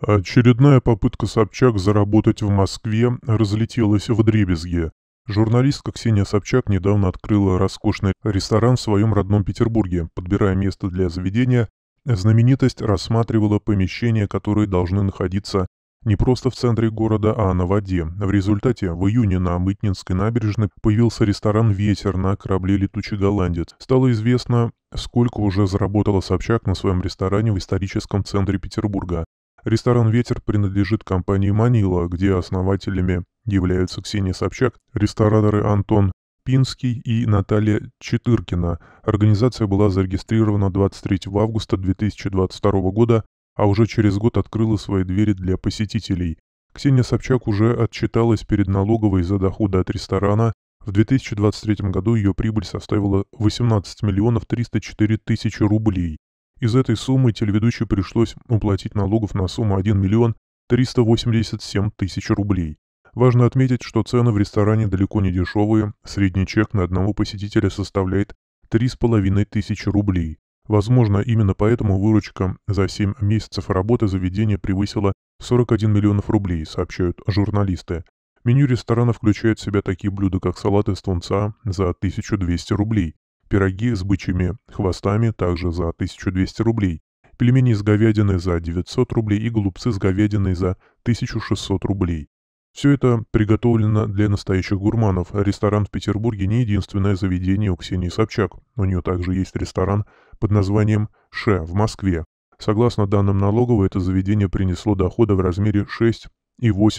Очередная попытка Собчак заработать в Москве разлетелась в дребезге. Журналистка Ксения Собчак недавно открыла роскошный ресторан в своем родном Петербурге. Подбирая место для заведения, знаменитость рассматривала помещения, которые должны находиться не просто в центре города, а на воде. В результате в июне на Мытнинской набережной появился ресторан «Ветер» на корабле «Летучий голландец». Стало известно, сколько уже заработала Собчак на своем ресторане в историческом центре Петербурга. Ресторан «Ветер» принадлежит компании «Манила», где основателями являются Ксения Собчак, рестораторы Антон Пинский и Наталья Четыркина. Организация была зарегистрирована 23 августа 2022 года, а уже через год открыла свои двери для посетителей. Ксения Собчак уже отчиталась перед налоговой за доходы от ресторана. В 2023 году ее прибыль составила 18 миллионов 304 тысячи рублей. Из этой суммы телеведущей пришлось уплатить налогов на сумму 1 миллион 387 тысяч рублей. Важно отметить, что цены в ресторане далеко не дешевые, средний чек на одного посетителя составляет 3,5 тысячи рублей. Возможно, именно поэтому выручка за 7 месяцев работы заведения превысила 41 миллионов рублей, сообщают журналисты. Меню ресторана включает в себя такие блюда, как салат из тунца за 1200 рублей, пироги с бычьими хвостами также за 1200 рублей, пельмени с говядиной за 900 рублей и голубцы с говядиной за 1600 рублей. Все это приготовлено для настоящих гурманов. Ресторан в Петербурге не единственное заведение у Ксении Собчак. У нее также есть ресторан под названием «Ше» в Москве. Согласно данным налоговой, это заведение принесло дохода в размере 6,8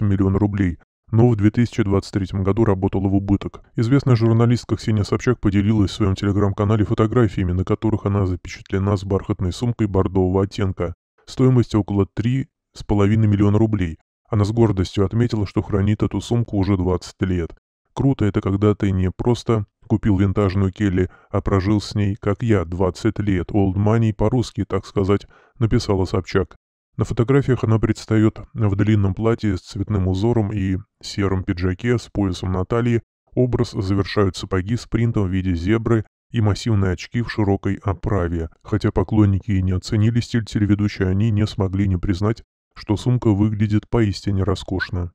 миллиона рублей но ну, в 2023 году работала в убыток. Известная журналистка Ксения Собчак поделилась в своем телеграм-канале фотографиями, на которых она запечатлена с бархатной сумкой бордового оттенка, стоимостью около 3,5 миллиона рублей. Она с гордостью отметила, что хранит эту сумку уже 20 лет. Круто это когда ты не просто купил винтажную Келли, а прожил с ней, как я, 20 лет. Old Money по-русски, так сказать, написала Собчак. На фотографиях она предстает в длинном платье с цветным узором и сером пиджаке с поясом на талии, образ завершают сапоги с принтом в виде зебры и массивные очки в широкой оправе. Хотя поклонники и не оценили стиль телеведущей, они не смогли не признать, что сумка выглядит поистине роскошно.